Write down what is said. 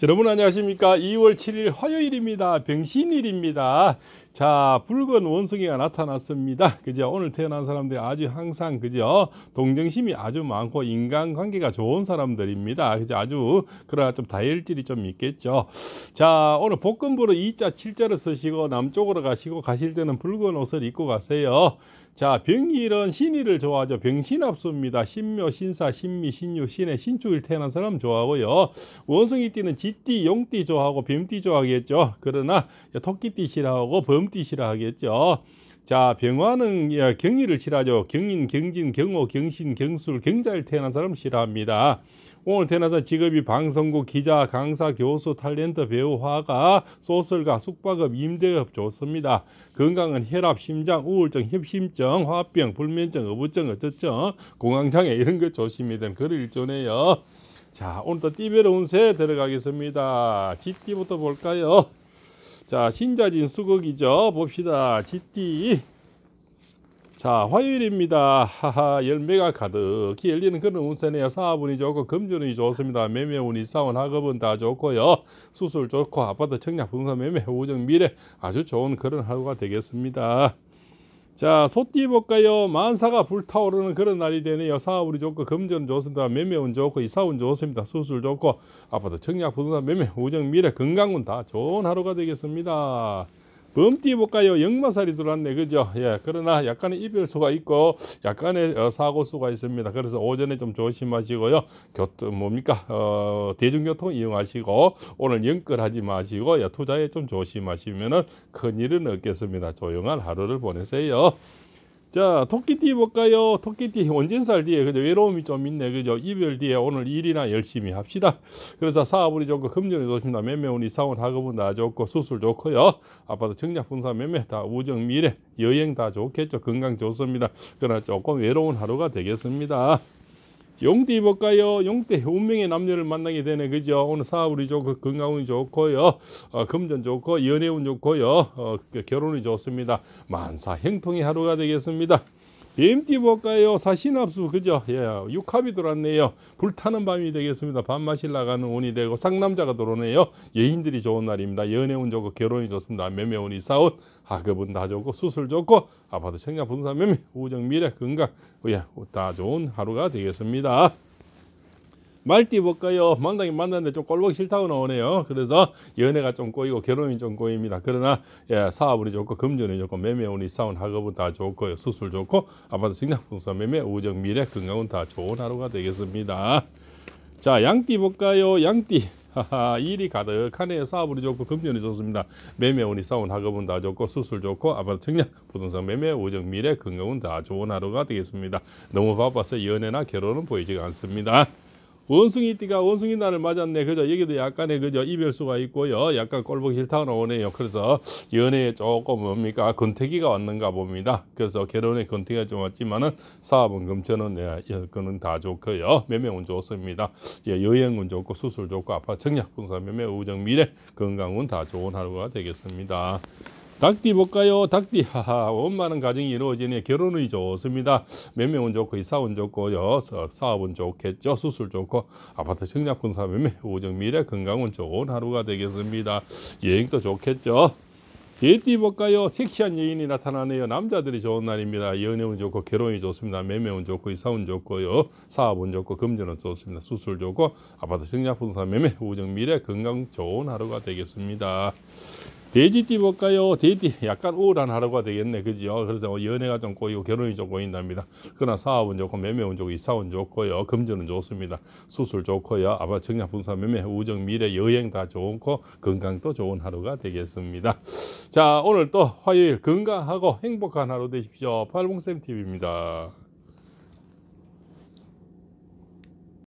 여러분 안녕하십니까 2월 7일 화요일입니다 병신일입니다 자 붉은 원숭이가 나타났습니다 그죠 오늘 태어난 사람들이 아주 항상 그죠 동정심이 아주 많고 인간관계가 좋은 사람들입니다 그죠 아주 그러나 좀 다혈질이 좀 있겠죠 자 오늘 복근부로 2자 7자를 쓰시고 남쪽으로 가시고 가실 때는 붉은 옷을 입고 가세요 자, 병일은 신의를 좋아하죠. 병신합수입니다. 신묘, 신사, 신미, 신유, 신의 신축일 태어난 사람 좋아하고요. 원숭이 띠는 쥐띠, 용띠 좋아하고 뱀띠 좋아하겠죠. 그러나 토끼띠 싫어하고 범띠 싫어하겠죠. 자 병화는 예, 경리를 싫어하죠. 경인, 경진, 경호, 경신, 경술, 경자를 태어난 사람 싫어합니다. 오늘 태어나서 직업이 방송국 기자, 강사, 교수, 탤런트, 배우, 화가, 소설가, 숙박업, 임대업 좋습니다. 건강은 혈압, 심장, 우울증, 협심증, 화병, 불면증, 어부증, 어쩌증, 공황장애 이런 거 조심해야 그런 일조네요. 자 오늘도 띠베로 운세 들어가겠습니다. 쥐띠부터 볼까요? 자, 신자진 수극이죠. 봅시다. GT. 자, 화요일입니다. 하하, 열매가 가득히 열리는 그런 운세네요. 사업운이 좋고, 금전운이 좋습니다. 매매운이 싸운 학업은 다 좋고요. 수술 좋고, 아파트 청약, 분동산 매매, 우정, 미래 아주 좋은 그런 하루가 되겠습니다. 자, 소띠 볼까요? 만사가 불타오르는 그런 날이 되네요. 사업이 좋고, 금전 좋습니다. 매매운 좋고, 이사운 좋습니다. 수술 좋고, 아파트 청약, 부동산 매매, 우정, 미래, 건강운 다 좋은 하루가 되겠습니다. 엄띠 볼까요? 역마살이 들어왔네. 그죠? 예. 그러나 약간의 이별수가 있고 약간의 어, 사고수가 있습니다. 그래서 오전에 좀 조심하시고요. 교통, 뭡니까? 어, 대중교통 이용하시고 오늘 연끌하지 마시고 예, 투자에 좀 조심하시면은 큰일은 없겠습니다. 조용한 하루를 보내세요. 자, 토끼띠 볼까요? 토끼띠 원진살 뒤에 그죠? 외로움이 좀 있네. 그죠? 이별 뒤에 오늘 일이나 열심히 합시다. 그래서 사업운이 좋고 금전이 좋습니다. 매매운 이사운 학업은 다 좋고 수술 좋고요. 아파트 청약 분사 매매 다 우정 미래 여행 다 좋겠죠. 건강 좋습니다. 그러나 조금 외로운 하루가 되겠습니다. 용띠입까요용띠 운명의 남녀를 만나게 되네 그죠? 오늘 사업운이 좋고 건강운 좋고요 어, 금전 좋고 연애운 좋고요 어, 결혼이 좋습니다 만사 형통의 하루가 되겠습니다 MT 볼까요? 사신압수 그죠? 예, 육합이 들어왔네요. 불타는 밤이 되겠습니다. 밤마실 나가는 운이 되고 상남자가 들어오네요. 예인들이 좋은 날입니다. 연애운 좋고 결혼이 좋습니다. 매매운이 싸운 학업은 다 좋고 수술 좋고 아파트 청약 분산 매매 우정 미래 건강 예, 다 좋은 하루가 되겠습니다. 말띠 볼까요? 망당히 만났는데 좀 꼴보기 싫다고 나오네요. 그래서 연애가 좀 꼬이고 결혼이 좀 꼬입니다. 그러나 예, 사업운이 좋고 금전이 좋고 매매운이 사운 학업은 다 좋고요. 수술 좋고 아파트 직장 풍선 매매 우정 미래 건강은 다 좋은 하루가 되겠습니다. 자 양띠 볼까요? 양띠 하하, 일이 가득하네요. 사업이 좋고 금전이 좋습니다. 매매운이 싸운 학업은 다 좋고 수술 좋고 아파트 청량 부동산 매매 우정 미래 건강은 다 좋은 하루가 되겠습니다. 너무 바빠서 연애나 결혼은 보이지가 않습니다. 원숭이 띠가 원숭이 날을 맞았네. 그죠? 여기도 약간의 그죠? 이별수가 있고요. 약간 꼴보기 싫다고 나오네요. 그래서 연애에 조금 뭡니까? 권태기가 왔는가 봅니다. 그래서 결혼에 권태기가 좀 왔지만은 사업은 금천은 네, 그는 다 좋고요. 매매운 좋습니다. 예, 여행은 좋고 수술 좋고 아파 청약 분사 매매 우정 미래 건강은 다 좋은 하루가 되겠습니다. 닭띠 볼까요? 닭띠 하하 원만한 가정이 이루어지니 결혼이 좋습니다. 매매운 좋고 이사운 좋고요. 사업은 좋겠죠. 수술 좋고 아파트 청약권 사매매 우정 미래 건강은 좋은 하루가 되겠습니다. 여행도 좋겠죠. 개띠 볼까요? 섹시한 여인이 나타나네요. 남자들이 좋은 날입니다. 연애운 좋고 결혼이 좋습니다. 매매운 좋고 이사운 좋고요. 사업은 좋고 금전은 좋습니다. 수술 좋고 아파트 청약분 사매매 우정 미래 건강 좋은 하루가 되겠습니다. 돼지띠 볼까요? 돼지 약간 우울한 하루가 되겠네. 그죠? 그래서 뭐 연애가 좀 꼬이고 결혼이 좀 꼬인답니다. 그러나 사업은 좋고 매매운 좋고 이사운 좋고요. 금전은 좋습니다. 수술 좋고요. 아마 정약 분사 매매, 우정, 미래, 여행 다 좋고 건강도 좋은 하루가 되겠습니다. 자, 오늘 또 화요일 건강하고 행복한 하루 되십시오. 팔봉쌤TV입니다.